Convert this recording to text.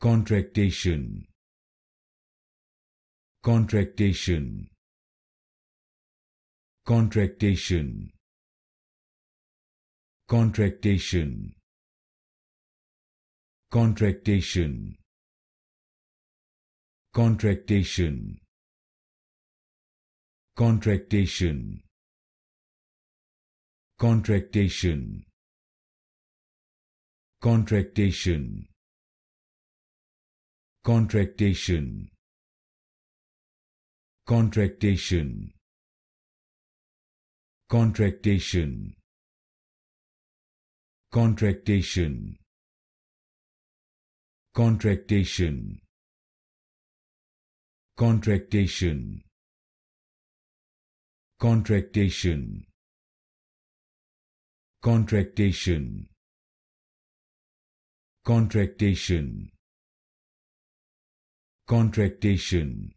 contractation contractation contractation contractation contractation contractation contractation contractation contractation contractation contractation contractation contractation contractation contractation contractation contractation contractation contractation